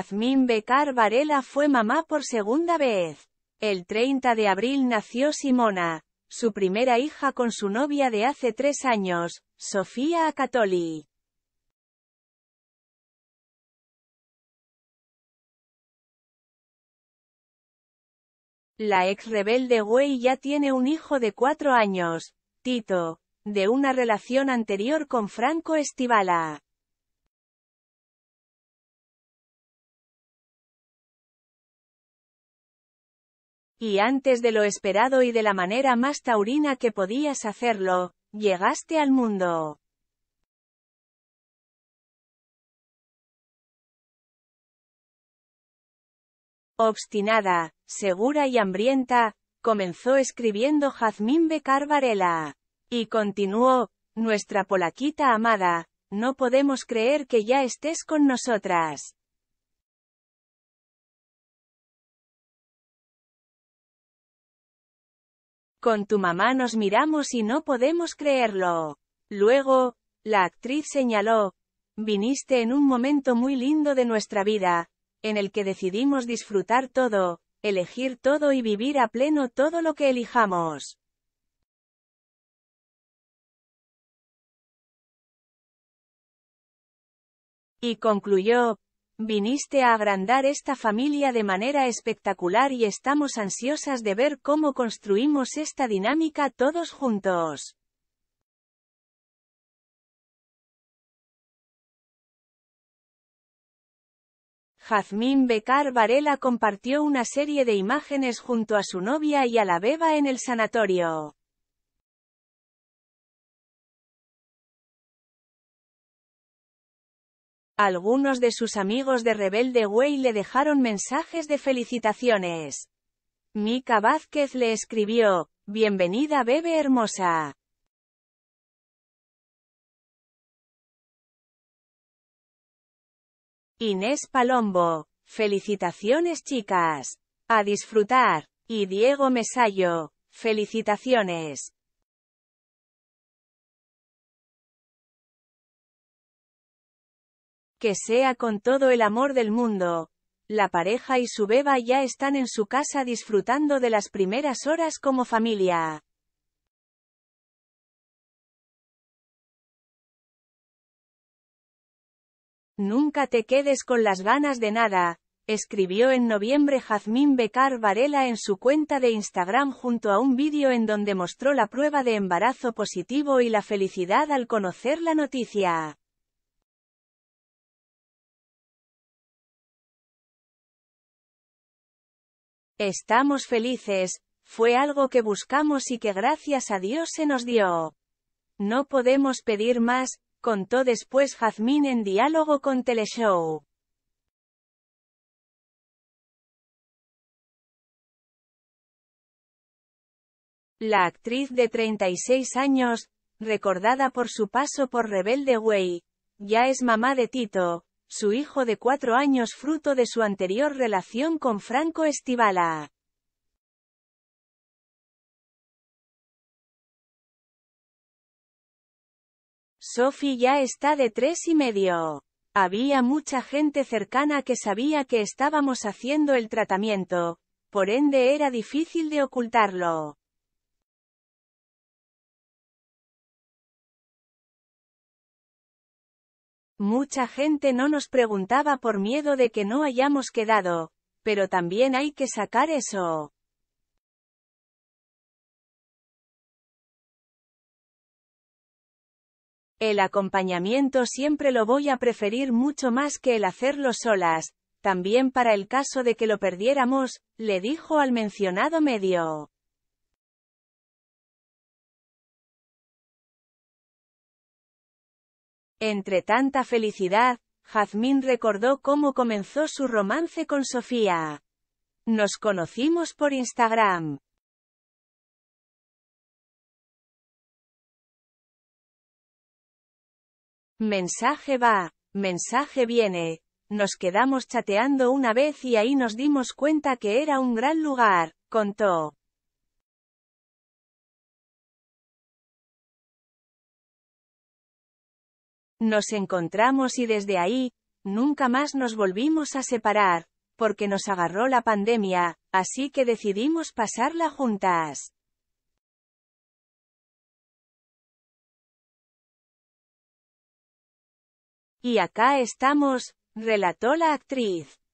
Jazmín Becar Varela fue mamá por segunda vez. El 30 de abril nació Simona, su primera hija con su novia de hace tres años, Sofía Acatoli. La ex rebelde Güey ya tiene un hijo de cuatro años, Tito, de una relación anterior con Franco Estivala. Y antes de lo esperado y de la manera más taurina que podías hacerlo, llegaste al mundo. Obstinada, segura y hambrienta, comenzó escribiendo Jazmín Becar Varela. Y continuó, nuestra polaquita amada, no podemos creer que ya estés con nosotras. Con tu mamá nos miramos y no podemos creerlo. Luego, la actriz señaló, viniste en un momento muy lindo de nuestra vida, en el que decidimos disfrutar todo, elegir todo y vivir a pleno todo lo que elijamos. Y concluyó, Viniste a agrandar esta familia de manera espectacular y estamos ansiosas de ver cómo construimos esta dinámica todos juntos. Jazmín Becar Varela compartió una serie de imágenes junto a su novia y a la beba en el sanatorio. Algunos de sus amigos de Rebelde Way le dejaron mensajes de felicitaciones. Mika Vázquez le escribió, Bienvenida bebe hermosa. Inés Palombo, felicitaciones chicas. A disfrutar. Y Diego Mesayo, felicitaciones. Que sea con todo el amor del mundo. La pareja y su beba ya están en su casa disfrutando de las primeras horas como familia. Nunca te quedes con las ganas de nada, escribió en noviembre Jazmín Becar Varela en su cuenta de Instagram junto a un vídeo en donde mostró la prueba de embarazo positivo y la felicidad al conocer la noticia. Estamos felices, fue algo que buscamos y que gracias a Dios se nos dio. No podemos pedir más, contó después Jazmín en diálogo con Teleshow. La actriz de 36 años, recordada por su paso por Rebelde Way, ya es mamá de Tito, su hijo de cuatro años fruto de su anterior relación con Franco Estivala. Sophie ya está de tres y medio. Había mucha gente cercana que sabía que estábamos haciendo el tratamiento, por ende era difícil de ocultarlo. Mucha gente no nos preguntaba por miedo de que no hayamos quedado, pero también hay que sacar eso. El acompañamiento siempre lo voy a preferir mucho más que el hacerlo solas, también para el caso de que lo perdiéramos, le dijo al mencionado medio. Entre tanta felicidad, Jazmín recordó cómo comenzó su romance con Sofía. Nos conocimos por Instagram. Mensaje va, mensaje viene, nos quedamos chateando una vez y ahí nos dimos cuenta que era un gran lugar, contó. Nos encontramos y desde ahí, nunca más nos volvimos a separar, porque nos agarró la pandemia, así que decidimos pasarla juntas. Y acá estamos, relató la actriz.